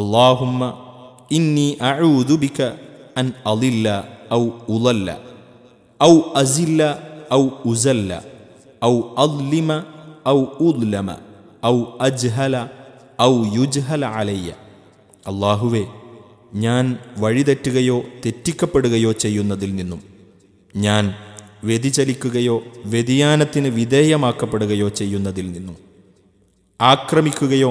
അള്ളാഹുമ്മ ഇന്നി അഴുതുബിക്ക അൻ അലില്ല ഔ ഉലല്ല ഔ അസില്ല ഔ ഉസല്ല ഔ അദ്ലിമ ഔ ഉദ്ലമ ഔ അജ്ഹല ഔ യുജ്ഹല അലയ്യ അള്ളാഹുവേ ഞാൻ വഴിതെറ്റുകയോ തെറ്റിക്കപ്പെടുകയോ ചെയ്യുന്നതിൽ നിന്നും ഞാൻ വ്യതിചലിക്കുകയോ വ്യതിയാനത്തിന് വിധേയമാക്കപ്പെടുകയോ ചെയ്യുന്നതിൽ നിന്നും ആക്രമിക്കുകയോ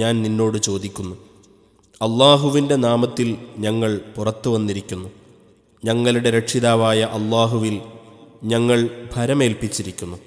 ഞാൻ നിന്നോട് ചോദിക്കുന്നു അള്ളാഹുവിൻ്റെ നാമത്തിൽ ഞങ്ങൾ പുറത്തു വന്നിരിക്കുന്നു ഞങ്ങളുടെ രക്ഷിതാവായ അള്ളാഹുവിൽ ഞങ്ങൾ ഭരമേൽപ്പിച്ചിരിക്കുന്നു